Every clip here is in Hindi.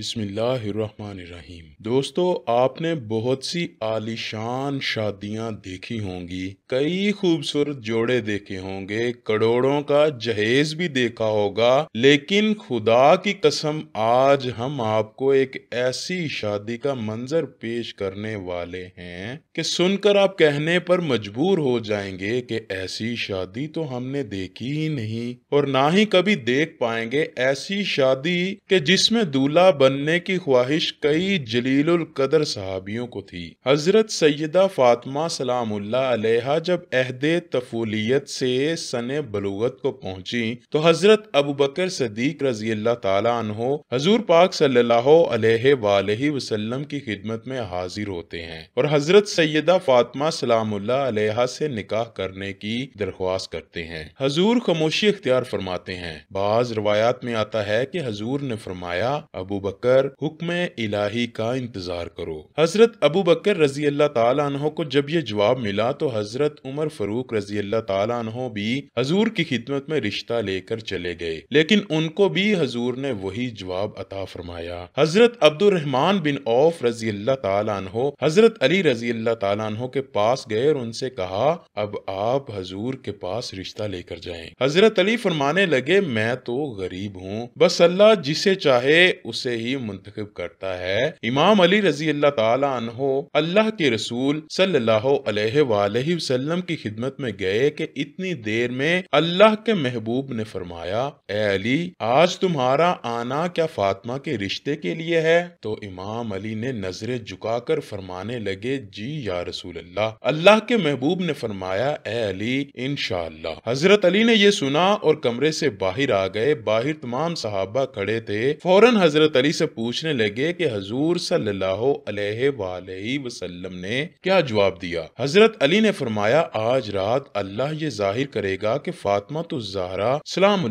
बिस्मिल्लाहिर्रहमानिर्रहीम दोस्तों आपने बहुत सी आलीशान शादियां देखी होंगी कई खूबसूरत जोड़े देखे होंगे करोड़ों का जहेज भी देखा होगा लेकिन खुदा की कसम आज हम आपको एक ऐसी शादी का मंजर पेश करने वाले हैं कि सुनकर आप कहने पर मजबूर हो जाएंगे कि ऐसी शादी तो हमने देखी ही नहीं और ना ही कभी देख पाएंगे ऐसी शादी के जिसमें दूल्हा बनने की ख्वाहिश कई जलील कदर सहाबियों को थी हजरत सैदा फातमा सलाम्ला जब अहद तफूलियत से सन बलूगत को पहुंची तो हजरत अबू बकर सदीक रजी अल्लाह तहो हजूर पाक सल्लाम की खिदमत में हाजिर होते हैं और हजरत सैदा फातमा सलामुल्ला से निकाह करने की दरख्वास्त करते हैं हजूर खामोशी अख्तियार फरमाते हैं बाज रवायात में आता है की हजूर ने फरमाया अबू बकर बकर हुक्म इलाही का इंतजार करो हजरत अबू बकर रजी अल्लाह तहों को जब ये जवाब मिला तो हजरत उमर फरूक रजी अल्लाह तहों भी हजूर की खिदमत में रिश्ता लेकर चले गए लेकिन उनको भी हजूर ने वही जवाब अता फरमाया हजरत अब्दुलरहमान बिन औफ रजी अल्लाह तहों हजरत अली रजी अल्लाह तहों के पास गए और उनसे कहा अब आप हजूर के पास रिश्ता लेकर जाए हजरत अली फरमाने लगे मैं तो गरीब हूँ बस अल्लाह जिसे चाहे उसे ही मुंतखब करता है इमाम अली रजी अल्लाह तहो अल्लाह के रसूल सल्लाम की खिदमत में गए कि इतनी देर में अल्लाह के महबूब ने फरमाया अली आज तुम्हारा आना क्या फातमा के रिश्ते के लिए है तो इमाम अली ने नजरे झुका कर फरमाने लगे जी या रसूल अल्लाह अल्लाह के महबूब ने फरमाया अली इन इनशाला हजरत अली ने यह सुना और कमरे से बाहर आ गए बाहर तमाम सहाबा खड़े थे फौरन हजरत अली अली से पूछने लगे कि हजूर सल्लल्लाहु वसल्लम ने क्या जवाब दिया हजरत अली ने फरमाया आज रात अल्लाह ये जाहिर करेगा कि फातिमा तो जहरा सलाम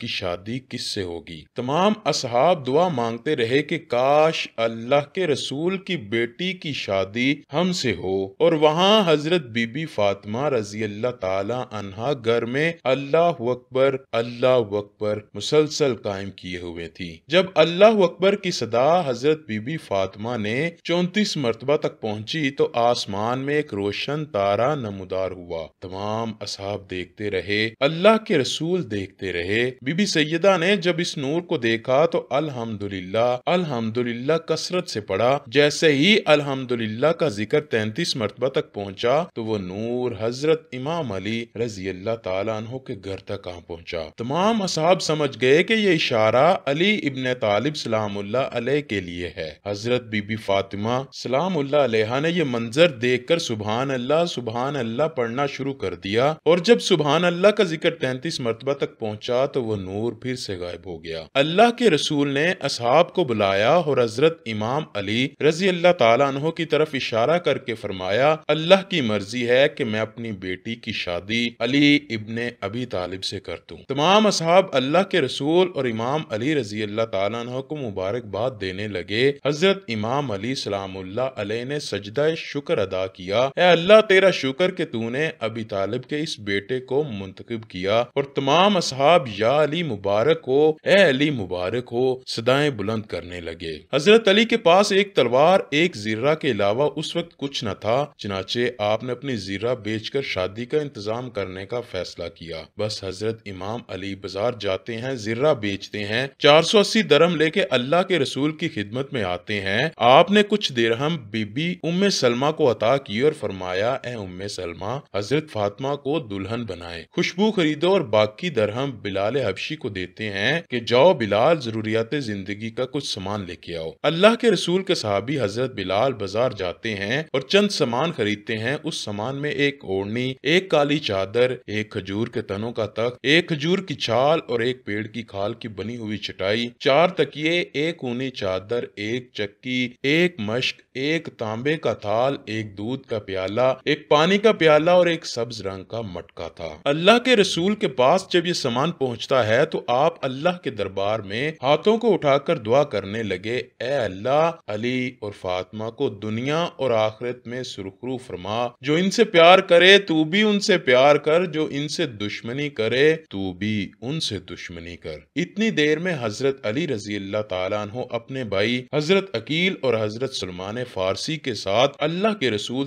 की शादी किस से होगी तमाम असहाब दुआ मांगते रहे कि काश अल्लाह के रसूल की बेटी की शादी हमसे हो और वहाँ हजरत बीबी फातिमा रजी अल्लाह तला घर में अल्लाह अकबर अल्लाह अकबर मुसलसल कायम किए हुए थी जब अल्लाह अकबर की सदा हजरत बीबी फातिमा ने चौतीस मरतबा तक पहुंची तो आसमान में एक रोशन तारा नमोदार हुआ तमाम असहाब देखते रहे अल्लाह के रसूल देखते रहे बीबी सैदा ने जब इस नूर को देखा तो अल्हम्दुलिल्लाह अल्हम्दुलिल्लाह कसरत से पढ़ा जैसे ही अल्हम्दुलिल्लाह का जिक्र तैतीस मरतबा तक पहुँचा तो वो नूर हजरत इमाम अली रजी अल्लाह तला के घर तक कहा पहुँचा तमाम असहाब समझ गए की ये इशारा अली इबन तालिब सलाम सलाम्ला के लिए है हजरत बीबी फातिमा सलाम्ला ने यह मंजर देख कर सुबहान अल्लाह सुबहान अल्लाह पढ़ना शुरू कर दिया और जब सुबहान अल्लाह का जिक्र तैतीस मरतबा तक पहुँचा तो वह नूर फिर से गायब हो गया अल्लाह के रसूल ने असहाब को बुलाया और हजरत इमाम अली रजी अल्लाह तह की तरफ इशारा करके फरमाया अल्लाह की मर्जी है की मैं अपनी बेटी की शादी अली इबन अभी तालिब से कर दू तमाम असहाब अल्लाह के रसूल और इमाम अली रजी अल्लाह तह को मुबारकबाद देने लगे हजरत इमाम अली सलामुल्ला ने सजदा शुक्र अदा किया अल्लाह तेरा शुक्र के तूने अभी तालिब के इस बेटे को मुंतखब किया और तमाम असहाब या अली मुबारक हो ए अली मुबारक हो सदाए बुलंद करने लगे हजरत अली के पास एक तलवार एक जीरा के अलावा उस वक्त कुछ न था चनाचे आपने अपनी जीरा बेचकर शादी का इंतजाम करने का फैसला किया बस हजरत इमाम अली बाजार जाते हैं जीरा बेचते हैं चार सौ अस्सी दरम लेके अल्लाह के रसूल की खिदमत में आते हैं आपने कुछ देर हम बीबी उम सलमा को अता की और फरमाया ए उम सलमा हजरत फातमा को दुल्हन बनाए खुशबू खरीदो और बाकी दरहम बिलाल हबशी को देते हैं कि जाओ बिलाल जरूरियात जिंदगी का कुछ सामान लेके आओ अल्लाह के रसूल के सहाबी हजरत बिलाल बाजार जाते हैं और चंद सामान खरीदते हैं उस सामान में एक ओढ़नी एक काली चादर एक खजूर के तनों का तख्त एक खजूर की छाल और एक पेड़ की खाल की बनी हुई चटाई चार तकिए एक ऊनी चादर एक चक्की एक मश्क एक तांबे का थाल एक दूध का प्याला एक पानी का प्याला और एक सब्ज रंग का मटका था अल्लाह के रसूल के पास जब ये सामान पहुंचता है तो आप अल्लाह के दरबार में हाथों को उठाकर दुआ करने लगे ए अल्लाह अली और फातिमा को दुनिया और आखिरत में सुरखरू फरमा जो इनसे प्यार करे तू भी उनसे प्यार कर जो इनसे दुश्मनी करे तू भी उनसे दुश्मनी कर इतनी देर में हजरत अली रजी अल्लाह तु अपने भाई हजरत अकील और हजरत सलमान फारसी के साथ अल्लाह के रसूल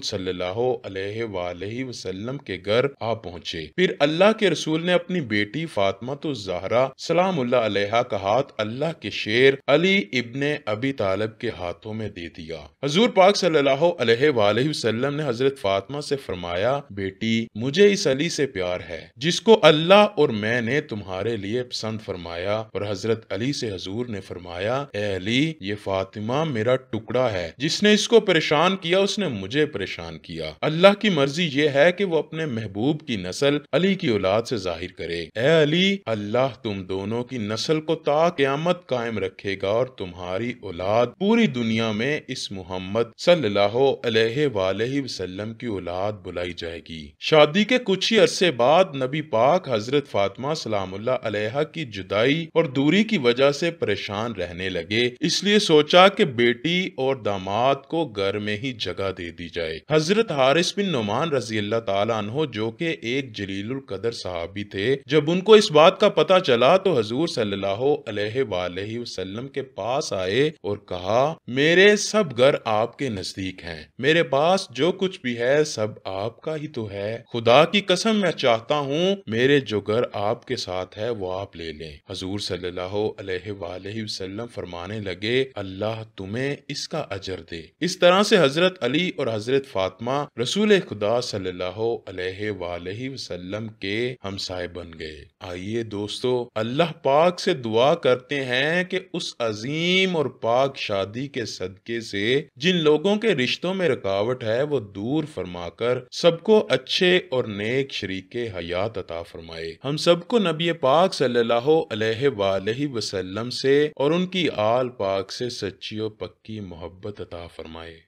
सल्लाम के घर आ पहुँचे फिर अल्लाह के रसूल ने अपनी बेटी फातमा तो जहरा सलाम का हाथ अल्लाह के शेर अली इबन अबी तालब के हाथों में दे दिया हजूर पाक सल्लाम ने हजरत फातमा से फरमाया बेटी मुझे इस अली से प्यार है जिसको अल्लाह और मैंने तुम्हारे लिए पसंद फरमाया और हजरत अली से हजूर ने फरमाया फरमाया एहली ये फातिमा मेरा टुकड़ा है जिसने इसको परेशान किया उसने मुझे परेशान किया अल्लाह की मर्जी ये है कि वो अपने महबूब की नस्ल अली की औलाद से जाहिर करे ए अली अल्लाह तुम दोनों की नस्ल को ता क्यामत कायम रखेगा और तुम्हारी औलाद पूरी दुनिया में इस मोहम्मद सल्लल्लाहु अलैहि वसल्लम की औलाद बुलाई जाएगी शादी के कुछ ही अरसे बाद नबी पाक हजरत फातिमा सलामुल्ला की जुदाई और दूरी की वजह से परेशान रह रहने लगे इसलिए सोचा कि बेटी और दामाद को घर में ही जगह दे दी जाए हजरत हारिस बिन नुमान रजी अल्लाह तहो जो के एक जलील कदर साहबी थे जब उनको इस बात का पता चला तो हजूर सल्लल्लाहु अलैहि वसल्लम के पास आए और कहा मेरे सब घर आपके नजदीक है मेरे पास जो कुछ भी है सब आपका ही तो है खुदा की कसम मैं चाहता हूँ मेरे जो घर आपके साथ है वो आप ले लें हजूर सल्लल्लाहु अलैहि वसल्लम वसल्लम फरमाने लगे अल्लाह तुम्हें इसका अजर दे इस तरह से हजरत अली और हजरत फातिमा रसूल खुदा सल्लल्लाहु अलैहि वसल्लम के हमसाय बन गए आइए दोस्तों अल्लाह पाक से दुआ करते हैं कि उस अजीम और पाक शादी के सदके से जिन लोगों के रिश्तों में रुकावट है वो दूर फरमाकर सबको अच्छे और नेक शरीक हयात अता फरमाए हम सबको नबी पाक सल्लल्लाहु अलैहि वसल्लम से और उन उनकी आल पाक से सच्ची और पक्की मोहब्बत अता फरमाए